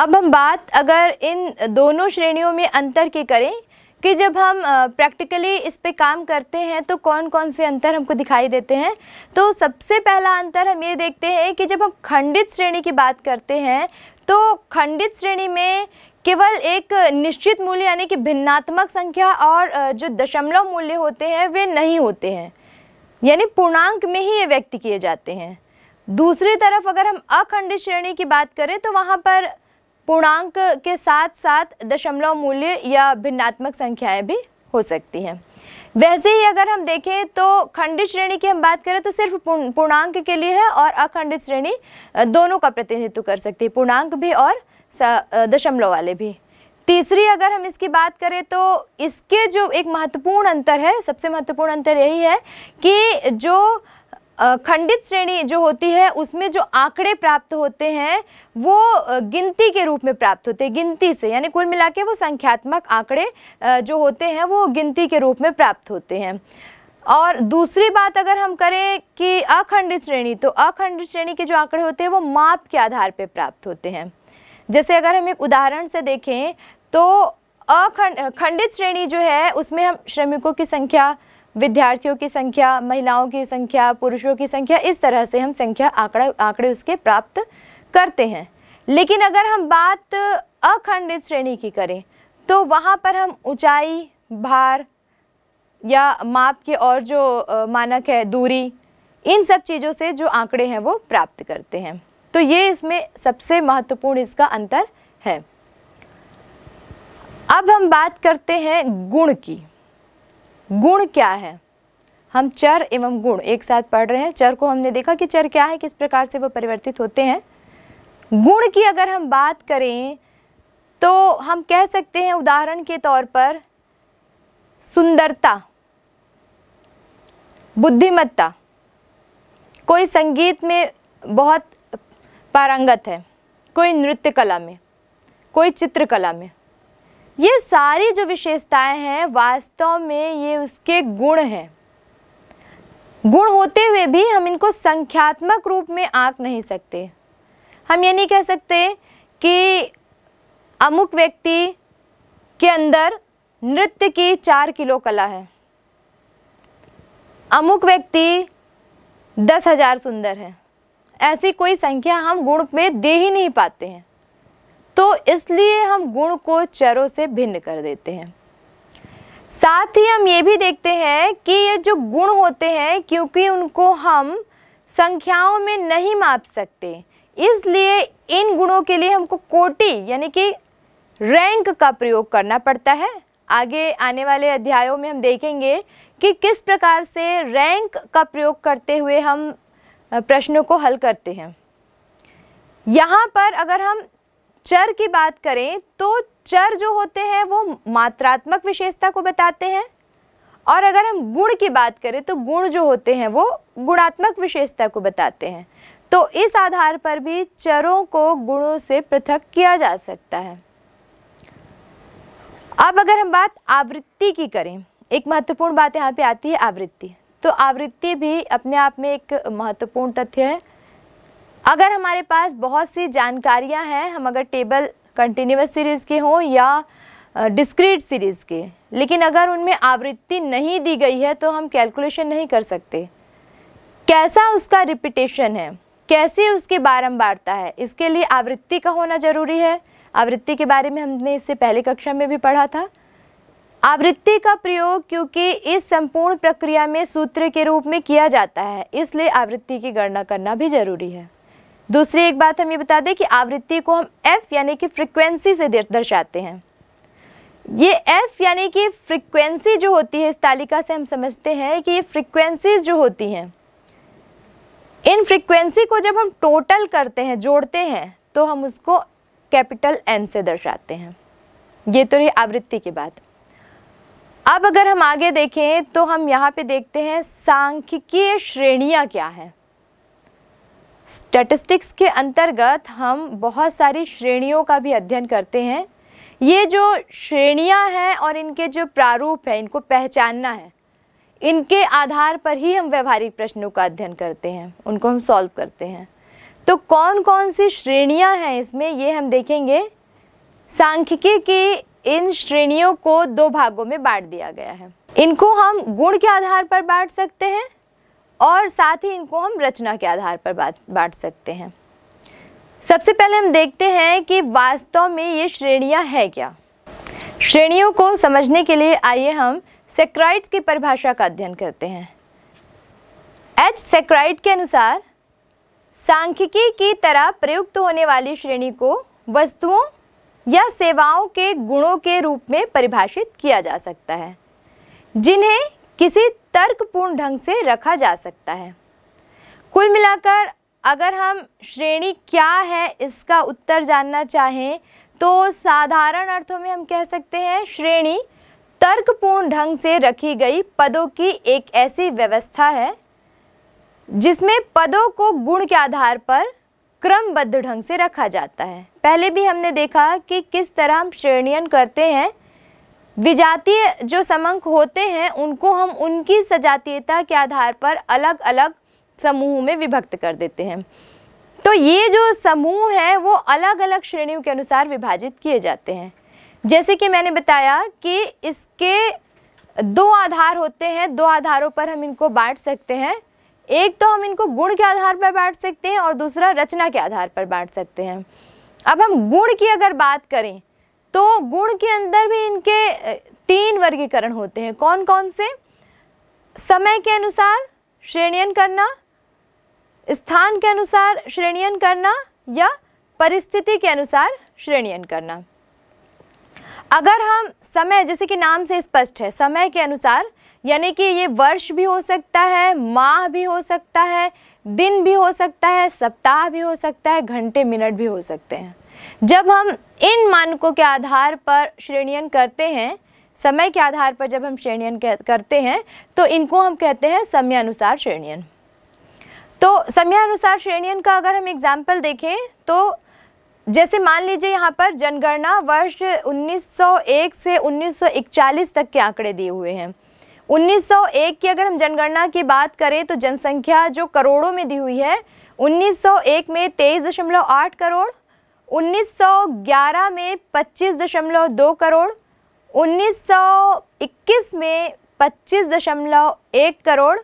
अब हम बात अगर इन दोनों श्रेणियों में अंतर की करें कि जब हम प्रैक्टिकली इस पे काम करते हैं तो कौन कौन से अंतर हमको दिखाई देते हैं तो सबसे पहला अंतर हम ये देखते हैं कि जब हम खंडित श्रेणी की बात करते हैं तो खंडित श्रेणी में केवल एक निश्चित मूल्य यानी कि भिन्नात्मक संख्या और जो दशमलव मूल्य होते हैं वे नहीं होते हैं यानी पूर्णांक में ही ये व्यक्त किए जाते हैं दूसरी तरफ अगर हम अखंडित श्रेणी की बात करें तो वहाँ पर पूर्णांक के साथ साथ दशमलव मूल्य या भिन्नात्मक संख्याएं भी हो सकती हैं वैसे ही अगर हम देखें तो खंडित श्रेणी की हम बात करें तो सिर्फ पूर्णांक के लिए है और अखंडित श्रेणी दोनों का प्रतिनिधित्व कर सकती है पूर्णांक भी और दशमलव वाले भी तीसरी अगर हम इसकी बात करें तो इसके जो एक महत्वपूर्ण अंतर है सबसे महत्वपूर्ण अंतर यही है कि जो खंडित श्रेणी जो होती है उसमें जो आंकड़े प्राप्त होते हैं वो गिनती के रूप में प्राप्त होते हैं गिनती से यानी कुल मिला के वो संख्यात्मक आंकड़े जो होते हैं वो गिनती के रूप में प्राप्त होते हैं और दूसरी बात अगर हम करें कि अखंडित श्रेणी तो अखंडित श्रेणी के जो आंकड़े होते हैं वो माप के आधार पर प्राप्त होते हैं जैसे अगर हम एक उदाहरण से देखें तो अखंड खंडित श्रेणी जो है उसमें हम श्रमिकों की संख्या विद्यार्थियों की संख्या महिलाओं की संख्या पुरुषों की संख्या इस तरह से हम संख्या आंकड़ा आंकड़े उसके प्राप्त करते हैं लेकिन अगर हम बात अखंडित श्रेणी की करें तो वहाँ पर हम ऊंचाई भार या माप के और जो मानक है दूरी इन सब चीज़ों से जो आंकड़े हैं वो प्राप्त करते हैं तो ये इसमें सबसे महत्वपूर्ण इसका अंतर है अब हम बात करते हैं गुण की गुण क्या है हम चर एवं गुण एक साथ पढ़ रहे हैं चर को हमने देखा कि चर क्या है किस प्रकार से वो परिवर्तित होते हैं गुण की अगर हम बात करें तो हम कह सकते हैं उदाहरण के तौर पर सुंदरता बुद्धिमत्ता कोई संगीत में बहुत पारंगत है कोई नृत्य कला में कोई चित्रकला में ये सारी जो विशेषताएं हैं वास्तव में ये उसके गुण हैं गुण होते हुए भी हम इनको संख्यात्मक रूप में आंक नहीं सकते हम ये नहीं कह सकते कि अमुक व्यक्ति के अंदर नृत्य की चार किलो कला है अमुक व्यक्ति दस हजार सुंदर है ऐसी कोई संख्या हम गुण में दे ही नहीं पाते हैं तो इसलिए हम गुण को चरों से भिन्न कर देते हैं साथ ही हम ये भी देखते हैं कि ये जो गुण होते हैं क्योंकि उनको हम संख्याओं में नहीं माप सकते इसलिए इन गुणों के लिए हमको कोटि यानी कि रैंक का प्रयोग करना पड़ता है आगे आने वाले अध्यायों में हम देखेंगे कि किस प्रकार से रैंक का प्रयोग करते हुए हम प्रश्नों को हल करते हैं यहाँ पर अगर हम चर की बात करें तो चर जो होते हैं वो मात्रात्मक विशेषता को बताते हैं और अगर हम गुण की बात करें तो गुण जो होते हैं वो गुणात्मक विशेषता को बताते हैं तो इस आधार पर भी चरों को गुणों से पृथक किया जा सकता है अब अगर हम बात आवृत्ति की करें एक महत्वपूर्ण बात यहाँ पे आती है आवृत्ति तो आवृत्ति भी अपने आप में एक महत्वपूर्ण तथ्य है अगर हमारे पास बहुत सी जानकारियाँ हैं हम अगर टेबल कंटिन्यूस सीरीज़ के हों या डिस्क्रीट सीरीज़ के लेकिन अगर उनमें आवृत्ति नहीं दी गई है तो हम कैलकुलेशन नहीं कर सकते कैसा उसका रिपीटेशन है कैसी उसकी बारंबारता है इसके लिए आवृत्ति का होना ज़रूरी है आवृत्ति के बारे में हमने इससे पहले कक्षा में भी पढ़ा था आवृत्ति का प्रयोग क्योंकि इस संपूर्ण प्रक्रिया में सूत्र के रूप में किया जाता है इसलिए आवृत्ति की गणना करना भी जरूरी है दूसरी एक बात हम ये बता दें कि आवृत्ति को हम एफ यानी कि फ्रिक्वेंसी से दर्शाते हैं ये एफ यानी कि फ्रिक्वेंसी जो होती है इस तालिका से हम समझते हैं कि ये फ्रिक्वेंसीज जो होती हैं इन फ्रिक्वेंसी को जब हम टोटल करते हैं जोड़ते हैं तो हम उसको कैपिटल एन से दर्शाते हैं ये तो रही आवृत्ति की बात अब अगर हम आगे देखें तो हम यहाँ पे देखते हैं सांख्यिकीय श्रेणियाँ क्या हैं स्टैटिस्टिक्स के अंतर्गत हम बहुत सारी श्रेणियों का भी अध्ययन करते हैं ये जो श्रेणियाँ हैं और इनके जो प्रारूप हैं इनको पहचानना है इनके आधार पर ही हम व्यवहारिक प्रश्नों का अध्ययन करते हैं उनको हम सॉल्व करते हैं तो कौन कौन सी श्रेणियाँ हैं इसमें ये हम देखेंगे सांख्यिकी की इन श्रेणियों को दो भागों में बांट दिया गया है इनको हम गुण के आधार पर बांट सकते हैं और साथ ही इनको हम रचना के आधार पर बांट सकते हैं सबसे पहले हम देखते हैं कि वास्तव में ये श्रेणियाँ हैं क्या श्रेणियों को समझने के लिए आइए हम सेक्राइड्स की परिभाषा का अध्ययन करते हैं एच सेक्राइड के अनुसार सांख्यिकी की तरह प्रयुक्त होने वाली श्रेणी को वस्तुओं या सेवाओं के गुणों के रूप में परिभाषित किया जा सकता है जिन्हें किसी तर्कपूर्ण ढंग से रखा जा सकता है कुल मिलाकर अगर हम श्रेणी क्या है इसका उत्तर जानना चाहें तो साधारण अर्थों में हम कह सकते हैं श्रेणी तर्कपूर्ण ढंग से रखी गई पदों की एक ऐसी व्यवस्था है जिसमें पदों को गुण के आधार पर क्रमबद्ध ढंग से रखा जाता है पहले भी हमने देखा कि किस तरह हम श्रेणियन करते हैं विजातीय जो समंक होते हैं उनको हम उनकी सजातीयता के आधार पर अलग अलग समूह में विभक्त कर देते हैं तो ये जो समूह हैं वो अलग अलग श्रेणियों के अनुसार विभाजित किए जाते हैं जैसे कि मैंने बताया कि इसके दो आधार होते हैं दो आधारों पर हम इनको बांट सकते हैं एक तो हम इनको गुण के आधार पर बांट सकते हैं और दूसरा रचना के आधार पर बांट सकते हैं अब हम गुण की अगर बात करें तो गुण के अंदर भी इनके तीन वर्गीकरण होते हैं कौन कौन से समय के अनुसार श्रेणियन करना स्थान के अनुसार श्रेणियन करना या परिस्थिति के अनुसार श्रेणियन करना अगर हम समय जैसे कि नाम से स्पष्ट है समय के अनुसार यानी कि ये वर्ष भी हो सकता है माह भी हो सकता है दिन भी हो सकता है सप्ताह भी हो सकता है घंटे मिनट भी हो सकते हैं जब हम इन मानकों के आधार पर श्रेणियन करते हैं समय के आधार पर जब हम श्रेणियन करते हैं तो इनको हम कहते हैं समयानुसार श्रेणियन तो समयानुसार श्रेणियन का अगर हम एग्जाम्पल देखें तो जैसे मान लीजिए यहाँ पर जनगणना वर्ष 1901 से 1941 तक के आंकड़े दिए हुए हैं 1901 की अगर हम जनगणना की बात करें तो जनसंख्या जो करोड़ों में दी हुई है 1901 में 23.8 करोड़ 1911 में 25.2 करोड़ 1921 में 25.1 करोड़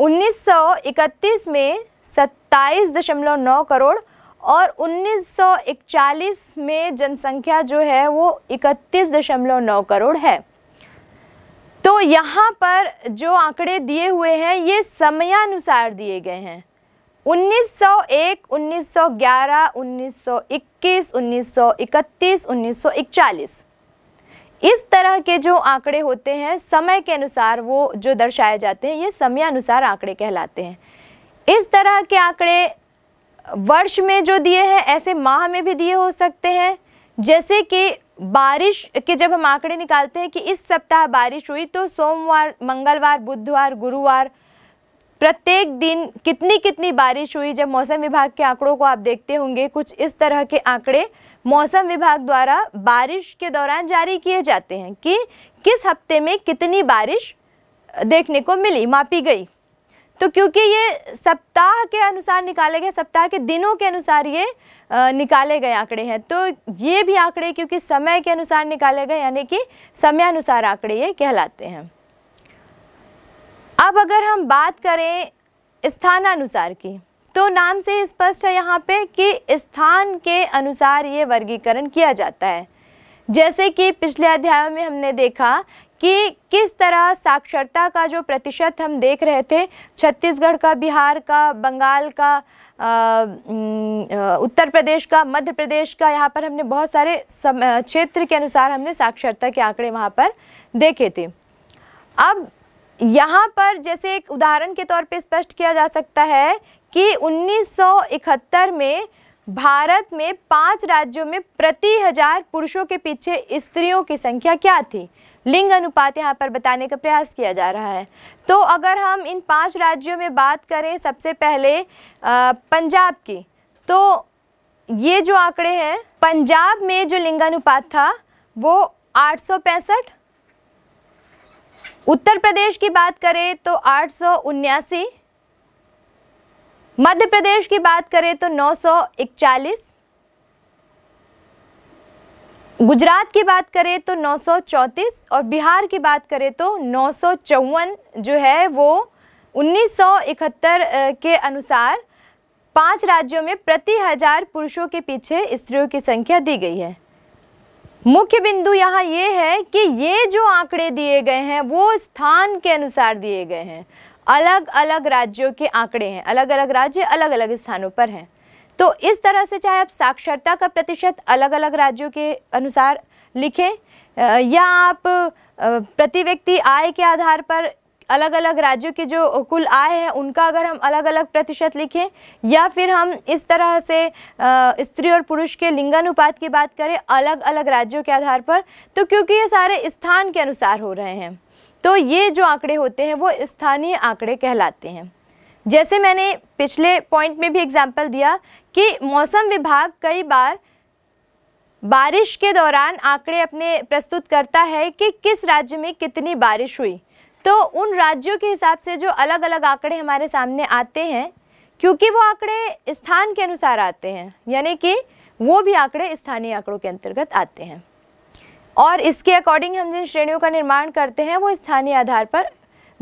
1931 में 27.9 करोड़ और 1941 में जनसंख्या जो है वो 31.9 करोड़ है तो यहाँ पर जो आंकड़े दिए हुए हैं ये समयानुसार दिए गए हैं 1901, 1921, 1931, 1941 इस तरह के जो आंकड़े होते हैं समय के अनुसार वो जो दर्शाए जाते हैं ये समयानुसार आंकड़े कहलाते हैं इस तरह के आंकड़े वर्ष में जो दिए हैं ऐसे माह में भी दिए हो सकते हैं जैसे कि बारिश के जब हम आंकड़े निकालते हैं कि इस सप्ताह बारिश हुई तो सोमवार मंगलवार बुधवार गुरुवार प्रत्येक दिन कितनी कितनी बारिश हुई जब मौसम विभाग के आंकड़ों को आप देखते होंगे कुछ इस तरह के आंकड़े मौसम विभाग द्वारा बारिश के दौरान जारी किए जाते हैं कि किस हफ्ते में कितनी बारिश देखने को मिली मापी गई तो क्योंकि ये सप्ताह के अनुसार निकाले गए सप्ताह के दिनों के अनुसार ये निकाले गए आंकड़े हैं तो ये भी आंकड़े क्योंकि समय के अनुसार निकाले गए यानी कि समयानुसार आंकड़े ये कहलाते हैं अब अगर हम बात करें स्थानानुसार की तो नाम से स्पष्ट है यहाँ पे कि स्थान के अनुसार ये वर्गीकरण किया जाता है जैसे कि पिछले अध्यायों में हमने देखा कि किस तरह साक्षरता का जो प्रतिशत हम देख रहे थे छत्तीसगढ़ का बिहार का बंगाल का आ, उत्तर प्रदेश का मध्य प्रदेश का यहाँ पर हमने बहुत सारे क्षेत्र के अनुसार हमने साक्षरता के आंकड़े वहाँ पर देखे थे अब यहाँ पर जैसे एक उदाहरण के तौर पे स्पष्ट किया जा सकता है कि 1971 में भारत में पांच राज्यों में प्रति हजार पुरुषों के पीछे स्त्रियों की संख्या क्या थी लिंग अनुपात यहाँ पर बताने का प्रयास किया जा रहा है तो अगर हम इन पांच राज्यों में बात करें सबसे पहले पंजाब की तो ये जो आंकड़े हैं पंजाब में जो लिंगानुपात था वो आठ उत्तर प्रदेश की बात करें तो आठ मध्य प्रदेश की बात करें तो नौ गुजरात की बात करें तो 934 और बिहार की बात करें तो नौ जो है वो 1971 के अनुसार पांच राज्यों में प्रति हजार पुरुषों के पीछे स्त्रियों की संख्या दी गई है मुख्य बिंदु यहाँ ये है कि ये जो आंकड़े दिए गए हैं वो स्थान के अनुसार दिए गए हैं अलग अलग राज्यों के आंकड़े हैं अलग अलग राज्य अलग अलग स्थानों पर हैं तो इस तरह से चाहे आप साक्षरता का प्रतिशत अलग अलग राज्यों के अनुसार लिखें या आप प्रति व्यक्ति आय के आधार पर अलग अलग राज्यों के जो कुल आय है उनका अगर हम अलग अलग प्रतिशत लिखें या फिर हम इस तरह से स्त्री और पुरुष के लिंगानुपात की बात करें अलग अलग राज्यों के आधार पर तो क्योंकि ये सारे स्थान के अनुसार हो रहे हैं तो ये जो आंकड़े होते हैं वो स्थानीय आंकड़े कहलाते हैं जैसे मैंने पिछले पॉइंट में भी एग्जाम्पल दिया कि मौसम विभाग कई बार बारिश के दौरान आंकड़े अपने प्रस्तुत करता है कि किस राज्य में कितनी बारिश हुई तो उन राज्यों के हिसाब से जो अलग अलग आंकड़े हमारे सामने आते हैं क्योंकि वो आंकड़े स्थान के अनुसार आते हैं यानी कि वो भी आंकड़े स्थानीय आंकड़ों के अंतर्गत आते हैं और इसके अकॉर्डिंग हम जिन श्रेणियों का निर्माण करते हैं वो स्थानीय आधार पर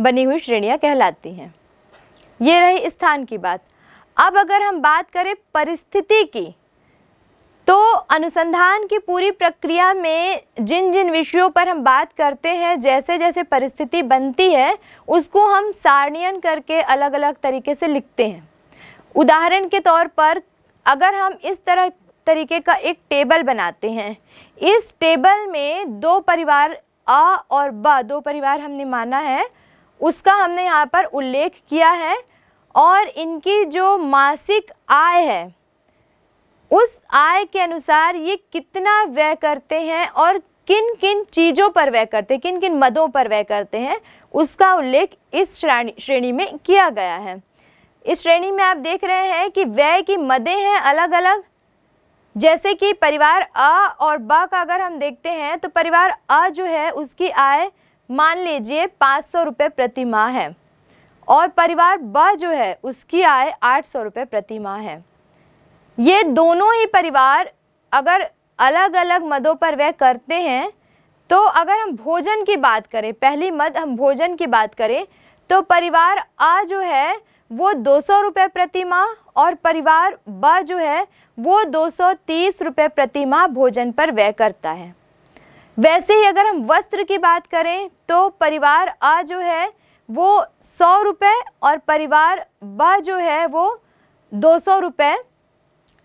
बनी हुई श्रेणियाँ कहलाती हैं ये रही स्थान की बात अब अगर हम बात करें परिस्थिति की तो अनुसंधान की पूरी प्रक्रिया में जिन जिन विषयों पर हम बात करते हैं जैसे जैसे परिस्थिति बनती है उसको हम सारणियन करके अलग अलग तरीके से लिखते हैं उदाहरण के तौर पर अगर हम इस तरह तरीके का एक टेबल बनाते हैं इस टेबल में दो परिवार अ और ब दो परिवार हमने माना है उसका हमने यहाँ पर उल्लेख किया है और इनकी जो मासिक आय है उस आय के अनुसार ये कितना व्यय करते हैं और किन किन चीज़ों पर व्यय करते हैं किन किन मदों पर व्यय करते हैं उसका उल्लेख इस श्रेणी श्रेणी में किया गया है इस श्रेणी में आप देख रहे हैं कि व्यय की मदें हैं अलग अलग जैसे कि परिवार अ और ब का अगर हम देखते हैं तो परिवार अ जो है उसकी आय मान लीजिए पाँच सौ रुपये प्रति माह है और परिवार ब जो है उसकी आय आठ सौ रुपये प्रति माह है ये दोनों ही परिवार अगर अलग अलग मदों पर वह करते हैं तो अगर हम भोजन की बात करें पहली मद हम भोजन की बात करें तो परिवार आ जो है वो दो सौ रुपये प्रति माह और परिवार ब जो है वो दो सौ तीस रुपये प्रति माह भोजन पर व्यय करता है वैसे ही अगर हम वस्त्र की बात करें तो परिवार आ जो है वो सौ रुपये और परिवार ब जो है वो दो सौ रुपये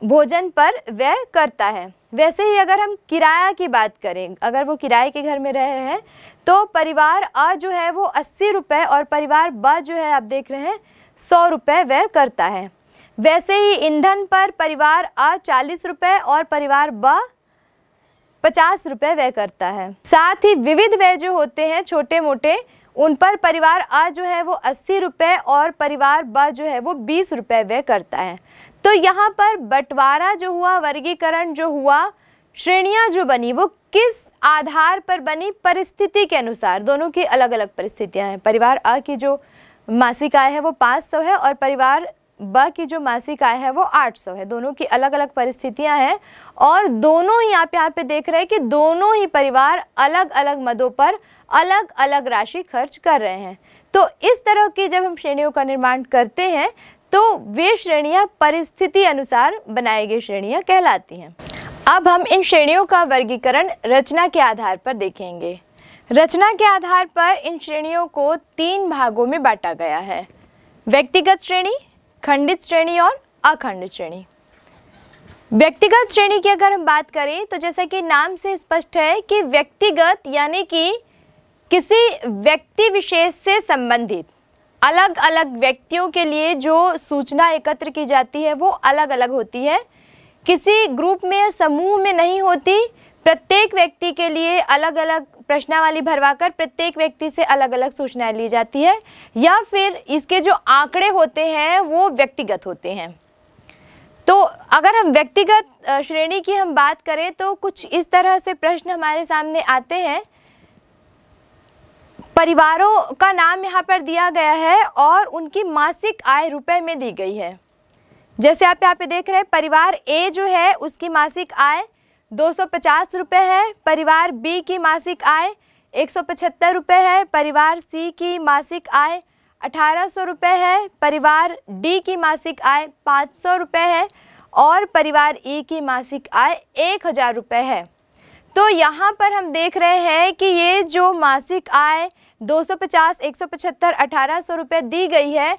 भोजन पर व्यय करता है वैसे ही अगर हम किराया की बात करें अगर वो किराए के घर में रह रहे हैं तो परिवार अ जो है वो अस्सी रुपये और परिवार ब जो है आप देख रहे हैं सौ रुपये व्यय करता है वैसे ही ईंधन पर परिवार अ चालीस रुपये और परिवार ब पचास रुपये व्यय करता है साथ ही विविध व्यय जो होते हैं छोटे मोटे उन पर परिवार अ जो है वो अस्सी रुपये और परिवार ब जो है वो बीस रुपये व्यय करता है तो यहाँ पर बंटवारा जो हुआ वर्गीकरण जो हुआ श्रेणियाँ जो बनी वो किस आधार पर बनी परिस्थिति के अनुसार दोनों की अलग अलग परिस्थितियाँ हैं परिवार अ की जो मासिक आय है वो पाँच सौ है और परिवार ब की जो मासिक आय है वो आठ सौ है दोनों की अलग अलग परिस्थितियाँ हैं और दोनों ही आप यहाँ पे देख रहे हैं कि दोनों ही परिवार अलग अलग मदों पर अलग अलग राशि खर्च कर रहे हैं तो इस तरह की जब हम श्रेणियों का निर्माण करते हैं तो वे श्रेणिया परिस्थिति अनुसार बनाई गई श्रेणिया कहलाती हैं अब हम इन श्रेणियों का वर्गीकरण रचना के आधार पर देखेंगे रचना के आधार पर इन श्रेणियों को तीन भागों में बांटा गया है व्यक्तिगत श्रेणी खंडित श्रेणी और अखंडित श्रेणी व्यक्तिगत श्रेणी की अगर हम बात करें तो जैसा कि नाम से स्पष्ट है कि व्यक्तिगत यानी कि किसी व्यक्ति विशेष से संबंधित अलग अलग व्यक्तियों के लिए जो सूचना एकत्र की जाती है वो अलग अलग होती है किसी ग्रुप में या समूह में नहीं होती प्रत्येक व्यक्ति के लिए अलग अलग प्रश्नावली भरवाकर प्रत्येक व्यक्ति से अलग अलग सूचनाएं ली जाती है या फिर इसके जो आंकड़े होते हैं वो व्यक्तिगत होते हैं तो अगर हम व्यक्तिगत श्रेणी की हम बात करें तो कुछ इस तरह से प्रश्न हमारे सामने आते हैं परिवारों का नाम यहाँ पर दिया गया है और उनकी मासिक आय रुपए में दी गई है जैसे आप यहाँ पे देख रहे हैं परिवार ए जो है उसकी मासिक आय दो सौ रुपये है परिवार बी की मासिक आय एक सौ रुपये है परिवार सी की मासिक आय अठारह सौ रुपये है परिवार डी की मासिक आय पाँच सौ रुपये है और परिवार ई की मासिक आय एक हज़ार रुपये है तो यहाँ पर हम देख रहे हैं कि ये जो मासिक आय 250, 175, 1800 रुपए दी गई है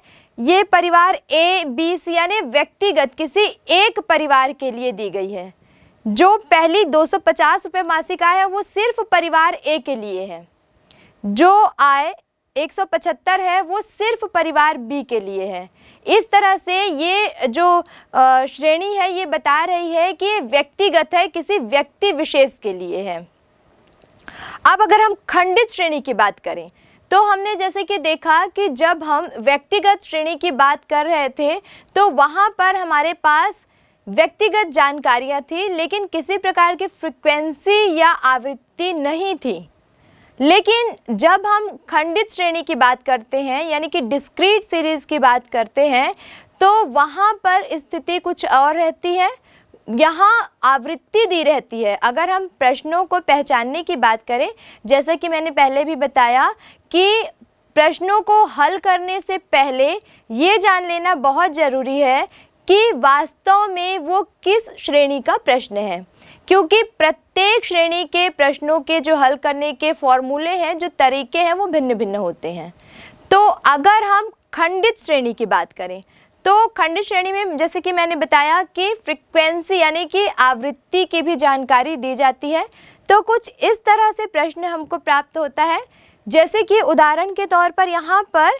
ये परिवार ए बी सी यानी व्यक्तिगत किसी एक परिवार के लिए दी गई है जो पहली 250 रुपए मासिक आय है वो सिर्फ परिवार ए के लिए है जो आय 175 है वो सिर्फ परिवार बी के लिए है इस तरह से ये जो श्रेणी है ये बता रही है कि ये व्यक्तिगत है किसी व्यक्ति विशेष के लिए है अब अगर हम खंडित श्रेणी की बात करें तो हमने जैसे कि देखा कि जब हम व्यक्तिगत श्रेणी की बात कर रहे थे तो वहाँ पर हमारे पास व्यक्तिगत जानकारियाँ थी लेकिन किसी प्रकार की फ्रिक्वेंसी या आवृत्ति नहीं थी लेकिन जब हम खंडित श्रेणी की बात करते हैं यानी कि डिस्क्रीट सीरीज़ की बात करते हैं तो वहाँ पर स्थिति कुछ और रहती है यहाँ आवृत्ति दी रहती है अगर हम प्रश्नों को पहचानने की बात करें जैसा कि मैंने पहले भी बताया कि प्रश्नों को हल करने से पहले ये जान लेना बहुत ज़रूरी है कि वास्तव में वो किस श्रेणी का प्रश्न है क्योंकि प्रत्येक श्रेणी के प्रश्नों के जो हल करने के फॉर्मूले हैं जो तरीके हैं वो भिन्न भिन्न होते हैं तो अगर हम खंडित श्रेणी की बात करें तो खंडित श्रेणी में जैसे कि मैंने बताया कि फ्रिक्वेंसी यानी कि आवृत्ति की भी जानकारी दी जाती है तो कुछ इस तरह से प्रश्न हमको प्राप्त होता है जैसे कि उदाहरण के तौर पर यहाँ पर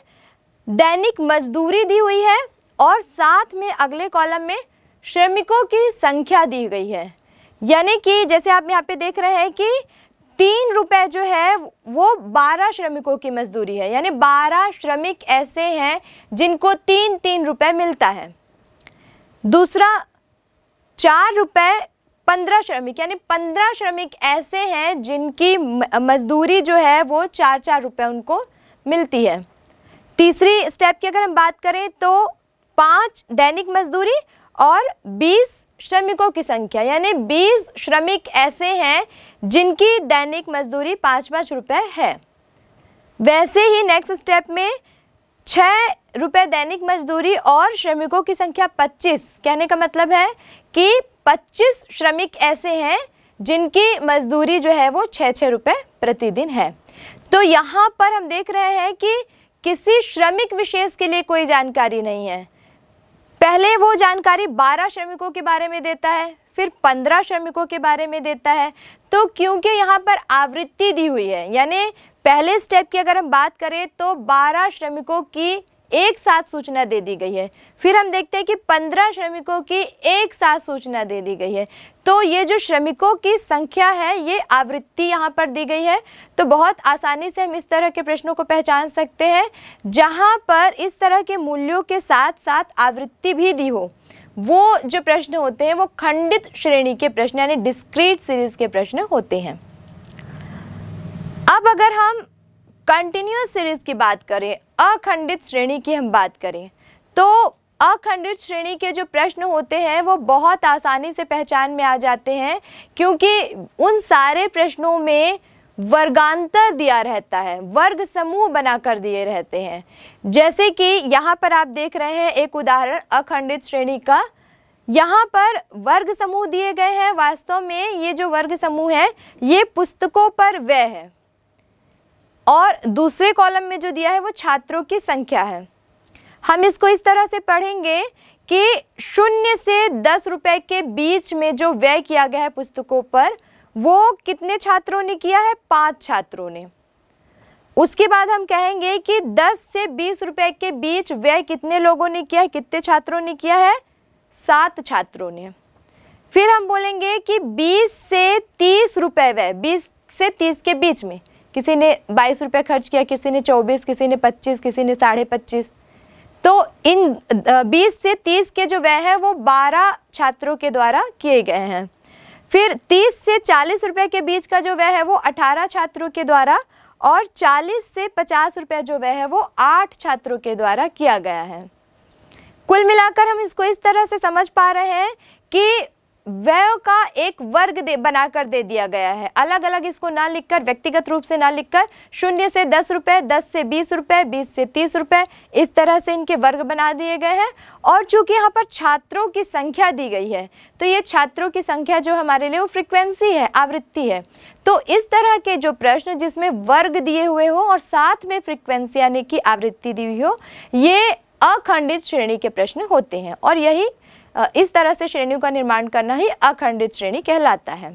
दैनिक मजदूरी दी हुई है और साथ में अगले कॉलम में श्रमिकों की संख्या दी गई है यानी कि जैसे आप यहाँ पे देख रहे हैं कि तीन रुपये जो है वो बारह श्रमिकों की मजदूरी है यानी बारह श्रमिक ऐसे हैं जिनको तीन तीन रुपये मिलता है दूसरा चार रुपये पंद्रह श्रमिक यानी पंद्रह श्रमिक ऐसे हैं जिनकी मजदूरी जो है वो चार चार रुपये उनको मिलती है तीसरी स्टेप की अगर हम बात करें तो पाँच दैनिक मजदूरी और बीस श्रमिकों की संख्या यानी बीस श्रमिक ऐसे हैं जिनकी दैनिक मजदूरी पाँच पाँच रुपये है वैसे ही नेक्स्ट स्टेप में छः रुपये दैनिक मजदूरी और श्रमिकों की संख्या पच्चीस कहने का मतलब है कि पच्चीस श्रमिक ऐसे हैं जिनकी मजदूरी जो है वो छः छः रुपये प्रतिदिन है तो यहाँ पर हम देख रहे हैं कि किसी श्रमिक विशेष के लिए कोई जानकारी नहीं है पहले वो जानकारी 12 श्रमिकों के बारे में देता है फिर 15 श्रमिकों के बारे में देता है तो क्योंकि यहाँ पर आवृत्ति दी हुई है यानी पहले स्टेप की अगर हम बात करें तो 12 श्रमिकों की एक साथ सूचना दे दी गई है फिर हम देखते हैं कि पंद्रह श्रमिकों की एक साथ सूचना दे दी गई है तो ये जो श्रमिकों की संख्या है ये आवृत्ति यहाँ पर दी गई है तो बहुत आसानी से हम इस तरह के प्रश्नों को पहचान सकते हैं जहाँ पर इस तरह के मूल्यों के साथ साथ आवृत्ति भी दी हो वो जो प्रश्न होते हैं वो खंडित श्रेणी के प्रश्न यानी डिस्क्रीट सीरीज के प्रश्न होते हैं अब अगर हम कंटिन्यूस सीरीज़ की बात करें अखंडित श्रेणी की हम बात करें तो अखंडित श्रेणी के जो प्रश्न होते हैं वो बहुत आसानी से पहचान में आ जाते हैं क्योंकि उन सारे प्रश्नों में वर्गांतर दिया रहता है वर्ग समूह बनाकर दिए रहते हैं जैसे कि यहाँ पर आप देख रहे हैं एक उदाहरण अखंडित श्रेणी का यहाँ पर वर्ग समूह दिए गए हैं वास्तव में ये जो वर्ग समूह है ये पुस्तकों पर व्यय है और दूसरे कॉलम में जो दिया है वो छात्रों की संख्या है हम इसको इस तरह से पढ़ेंगे कि शून्य से दस रुपए के बीच में जो व्यय किया गया है पुस्तकों पर वो कितने छात्रों ने किया है पाँच छात्रों ने उसके बाद हम कहेंगे कि दस से बीस रुपए के बीच व्यय कितने लोगों ने किया है कितने छात्रों ने किया है सात छात्रों ने फिर हम बोलेंगे कि बीस से तीस रुपए व्यय बीस से तीस के बीच में किसी ने बाईस रुपये खर्च किया किसी ने चौबीस किसी ने पच्चीस किसी ने साढ़े पच्चीस तो इन बीस से तीस के जो व्यय है वो बारह छात्रों के द्वारा किए गए हैं फिर तीस से चालीस रुपये के बीच का जो व्यय है वो अठारह छात्रों के द्वारा और चालीस से पचास रुपये जो व्यय है वो आठ छात्रों के द्वारा किया गया है कुल मिलाकर हम इसको इस तरह से समझ पा रहे हैं कि व्यय का एक वर्ग दे बनाकर दे दिया गया है अलग अलग इसको ना लिखकर व्यक्तिगत रूप से ना लिखकर शून्य से दस रुपये दस से बीस रुपये बीस से तीस रुपये इस तरह से इनके वर्ग बना दिए गए हैं और चूंकि यहाँ पर छात्रों की संख्या दी गई है तो ये छात्रों की संख्या जो हमारे लिए वो फ्रिक्वेंसी है आवृत्ति है तो इस तरह के जो प्रश्न जिसमें वर्ग दिए हुए हो और साथ में फ्रिक्वेंसी यानी कि आवृत्ति दी हुई हो ये अखंडित श्रेणी के प्रश्न होते हैं और यही इस तरह से श्रेणियों का निर्माण करना ही अखंडित श्रेणी कहलाता है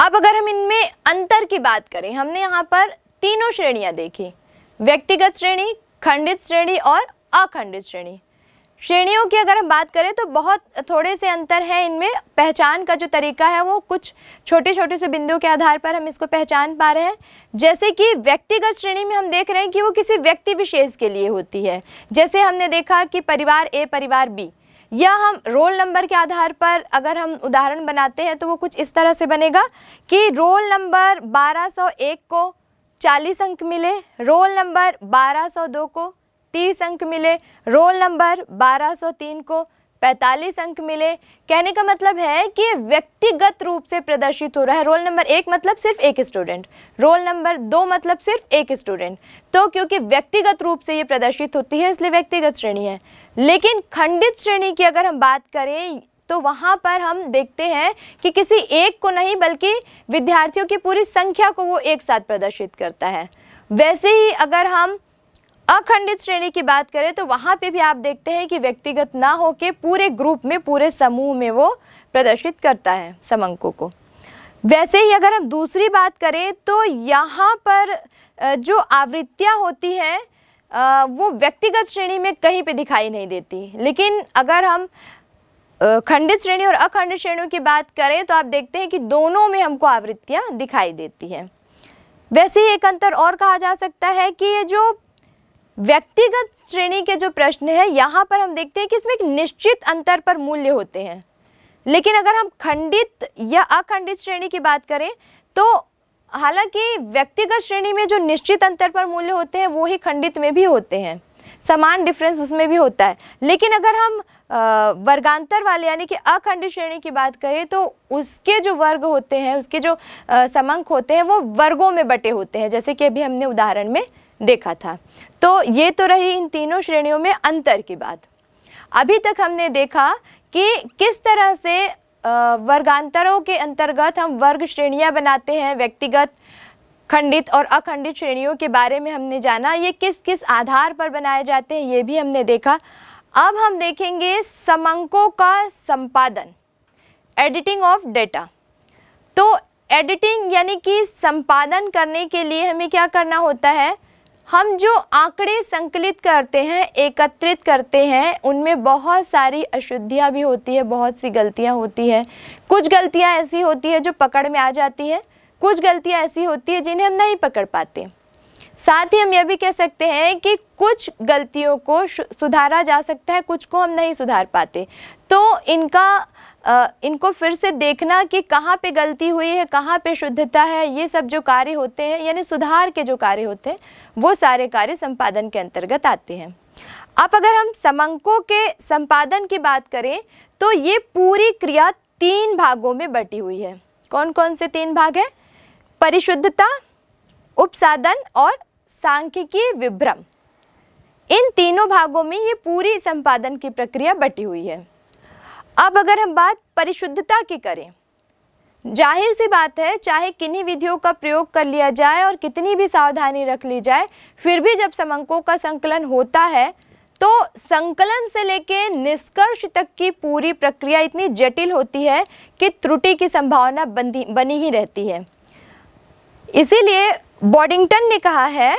अब अगर हम इनमें अंतर की बात करें हमने यहाँ पर तीनों श्रेणियाँ देखी व्यक्तिगत श्रेणी खंडित श्रेणी और अखंडित श्रेणी श्रेणियों की अगर हम बात करें तो बहुत थोड़े से अंतर हैं इनमें पहचान का जो तरीका है वो कुछ छोटे छोटे से बिंदुओं के आधार पर हम इसको पहचान पा रहे हैं जैसे कि व्यक्तिगत श्रेणी में हम देख रहे हैं कि वो किसी व्यक्ति विशेष के लिए होती है जैसे हमने देखा कि परिवार ए परिवार बी या हम रोल नंबर के आधार पर अगर हम उदाहरण बनाते हैं तो वो कुछ इस तरह से बनेगा कि रोल नंबर 1201 को 40 अंक मिले रोल नंबर 1202 को 30 अंक मिले रोल नंबर 1203 को पैंतालीस अंक मिले कहने का मतलब है कि व्यक्तिगत रूप से प्रदर्शित हो रहा है रोल नंबर एक मतलब सिर्फ एक स्टूडेंट रोल नंबर दो मतलब सिर्फ एक स्टूडेंट तो क्योंकि व्यक्तिगत रूप से ये प्रदर्शित होती है इसलिए व्यक्तिगत श्रेणी है लेकिन खंडित श्रेणी की अगर हम बात करें तो वहाँ पर हम देखते हैं कि किसी एक को नहीं बल्कि विद्यार्थियों की पूरी संख्या को वो एक साथ प्रदर्शित करता है वैसे ही अगर हम अखंडित श्रेणी की बात करें तो वहाँ पे भी आप देखते हैं कि व्यक्तिगत ना होके पूरे ग्रुप में पूरे समूह में वो प्रदर्शित करता है समंकों को वैसे ही अगर हम दूसरी बात करें तो यहाँ पर जो आवृत्तियाँ होती हैं वो व्यक्तिगत श्रेणी में कहीं पे दिखाई नहीं देती लेकिन अगर हम खंडित श्रेणी और अखंडित श्रेणियों की बात करें तो आप देखते हैं कि दोनों में हमको आवृत्तियाँ दिखाई देती हैं वैसे ही एक अंतर और कहा जा सकता है कि ये जो व्यक्तिगत श्रेणी के जो प्रश्न है यहाँ पर हम देखते हैं कि इसमें एक निश्चित अंतर पर मूल्य होते हैं लेकिन अगर हम खंडित या अखंडित श्रेणी की बात करें तो हालांकि व्यक्तिगत श्रेणी में जो निश्चित अंतर पर मूल्य होते हैं वो ही खंडित में भी होते हैं समान डिफरेंस उसमें भी होता है लेकिन अगर हम वर्गांतर वाले यानी कि अखंडित श्रेणी की बात करें तो उसके जो वर्ग होते हैं उसके जो समंक होते हैं वो वर्गों में बटे होते हैं जैसे कि अभी हमने उदाहरण में देखा था तो ये तो रही इन तीनों श्रेणियों में अंतर की बात अभी तक हमने देखा कि किस तरह से वर्गांतरों के अंतर्गत हम वर्ग श्रेणियाँ बनाते हैं व्यक्तिगत खंडित और अखंडित श्रेणियों के बारे में हमने जाना ये किस किस आधार पर बनाए जाते हैं ये भी हमने देखा अब हम देखेंगे समंकों का संपादन एडिटिंग ऑफ डेटा तो एडिटिंग यानी कि संपादन करने के लिए हमें क्या करना होता है हम जो आंकड़े संकलित करते हैं एकत्रित करते हैं उनमें बहुत सारी अशुद्धियाँ भी होती है बहुत सी गलतियाँ होती हैं कुछ गलतियाँ ऐसी होती है जो पकड़ में आ जाती है कुछ गलतियाँ ऐसी होती है जिन्हें हम नहीं पकड़ पाते साथ ही हम यह भी कह सकते हैं कि कुछ गलतियों को सुधारा जा सकता है कुछ को हम नहीं सुधार पाते तो इनका इनको फिर से देखना कि कहाँ पे गलती हुई है कहाँ पे शुद्धता है ये सब जो कार्य होते हैं यानी सुधार के जो कार्य होते हैं वो सारे कार्य संपादन के अंतर्गत आते हैं अब अगर हम समंकों के संपादन की बात करें तो ये पूरी क्रिया तीन भागों में बटी हुई है कौन कौन से तीन भाग हैं परिशुद्धता उपसाधन और सांख्यिकीय विभ्रम इन तीनों भागों में ये पूरी संपादन की प्रक्रिया बटी हुई है अब अगर हम बात परिशुद्धता की करें जाहिर सी बात है चाहे किन्हीं विधियों का प्रयोग कर लिया जाए और कितनी भी सावधानी रख ली जाए फिर भी जब समंकों का संकलन होता है तो संकलन से लेके निष्कर्ष तक की पूरी प्रक्रिया इतनी जटिल होती है कि त्रुटि की संभावना बनी ही रहती है इसीलिए बॉडिंगटन ने कहा है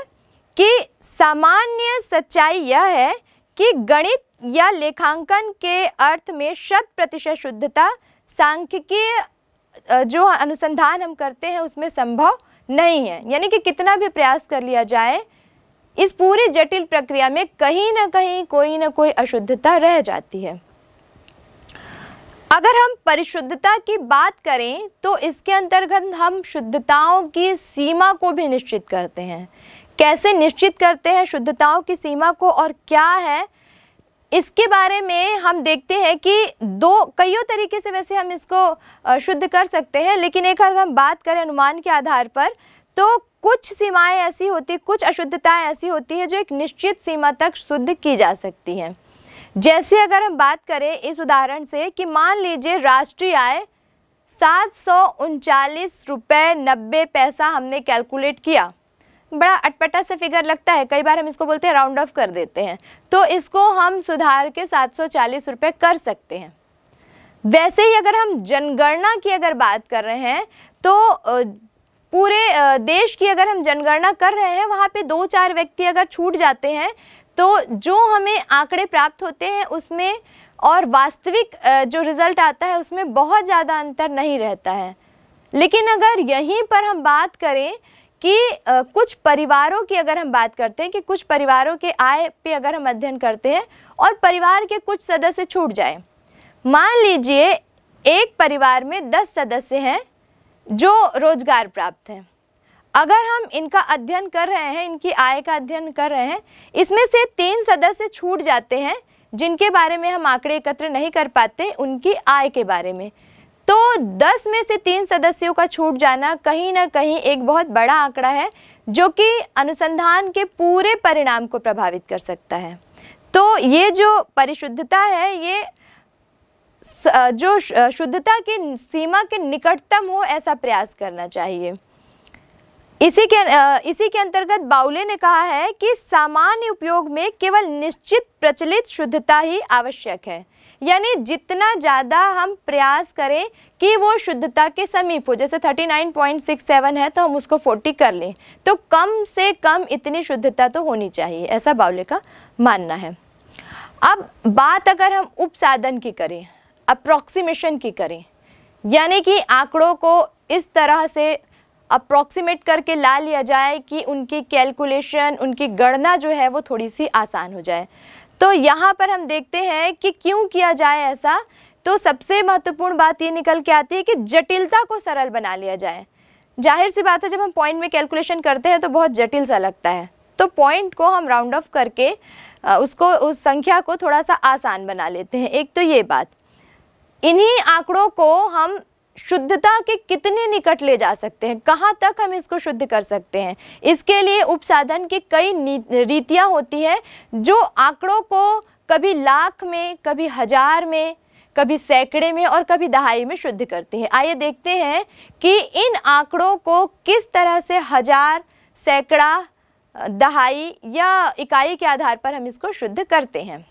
कि सामान्य सच्चाई यह है कि गणित या लेखांकन के अर्थ में शत प्रतिशत शुद्धता सांख्यिकीय जो अनुसंधान हम करते हैं उसमें संभव नहीं है यानी कि कितना भी प्रयास कर लिया जाए इस पूरी जटिल प्रक्रिया में कहीं ना कहीं कोई ना कोई अशुद्धता रह जाती है अगर हम परिशुद्धता की बात करें तो इसके अंतर्गत हम शुद्धताओं की सीमा को भी निश्चित करते हैं कैसे निश्चित करते हैं शुद्धताओं की सीमा को और क्या है इसके बारे में हम देखते हैं कि दो कईयों तरीके से वैसे हम इसको शुद्ध कर सकते हैं लेकिन एक अगर हम बात करें अनुमान के आधार पर तो कुछ सीमाएं ऐसी होती कुछ अशुद्धताएं ऐसी होती है जो एक निश्चित सीमा तक शुद्ध की जा सकती हैं जैसे अगर हम बात करें इस उदाहरण से कि मान लीजिए राष्ट्रीय आय सात सौ उनचालीस रुपये नब्बे पैसा हमने कैलकुलेट किया बड़ा अटपटा सा फिगर लगता है कई बार हम इसको बोलते हैं राउंड ऑफ कर देते हैं तो इसको हम सुधार के सात सौ कर सकते हैं वैसे ही अगर हम जनगणना की अगर बात कर रहे हैं तो पूरे देश की अगर हम जनगणना कर रहे हैं वहाँ पे दो चार व्यक्ति अगर छूट जाते हैं तो जो हमें आंकड़े प्राप्त होते हैं उसमें और वास्तविक जो रिज़ल्ट आता है उसमें बहुत ज़्यादा अंतर नहीं रहता है लेकिन अगर यहीं पर हम बात करें कि कुछ परिवारों की अगर हम बात करते हैं कि कुछ परिवारों के आय पे अगर हम अध्ययन करते हैं और परिवार के कुछ सदस्य छूट जाए मान लीजिए एक परिवार में दस सदस्य हैं जो रोजगार प्राप्त हैं अगर हम इनका अध्ययन कर रहे हैं इनकी आय का अध्ययन कर रहे हैं इसमें से तीन सदस्य छूट जाते हैं जिनके बारे में हम आंकड़े एकत्र नहीं कर पाते उनकी आय के बारे में तो 10 में से तीन सदस्यों का छूट जाना कहीं ना कहीं एक बहुत बड़ा आंकड़ा है जो कि अनुसंधान के पूरे परिणाम को प्रभावित कर सकता है तो ये जो परिशुद्धता है ये जो शुद्धता की सीमा के निकटतम हो ऐसा प्रयास करना चाहिए इसी के इसी के अंतर्गत बाउले ने कहा है कि सामान्य उपयोग में केवल निश्चित प्रचलित शुद्धता ही आवश्यक है यानी जितना ज़्यादा हम प्रयास करें कि वो शुद्धता के समीप हो जैसे 39.67 है तो हम उसको 40 कर लें तो कम से कम इतनी शुद्धता तो होनी चाहिए ऐसा बावले का मानना है अब बात अगर हम उपसाधन की करें अप्रॉक्सीमेशन की करें यानी कि आंकड़ों को इस तरह से अप्रॉक्सीमेट करके ला लिया जाए कि उनकी कैलकुलेशन उनकी गणना जो है वो थोड़ी सी आसान हो जाए तो यहाँ पर हम देखते हैं कि क्यों किया जाए ऐसा तो सबसे महत्वपूर्ण बात ये निकल के आती है कि जटिलता को सरल बना लिया जाए जाहिर सी बात है जब हम पॉइंट में कैलकुलेशन करते हैं तो बहुत जटिल सा लगता है तो पॉइंट को हम राउंड ऑफ करके उसको उस संख्या को थोड़ा सा आसान बना लेते हैं एक तो ये बात इन्हीं आंकड़ों को हम शुद्धता के कितने निकट ले जा सकते हैं कहाँ तक हम इसको शुद्ध कर सकते हैं इसके लिए उपसाधन की कई रीतियाँ होती हैं जो आंकड़ों को कभी लाख में कभी हज़ार में कभी सैकड़े में और कभी दहाई में शुद्ध करती हैं आइए देखते हैं कि इन आंकड़ों को किस तरह से हज़ार सैकड़ा दहाई या इकाई के आधार पर हम इसको शुद्ध करते हैं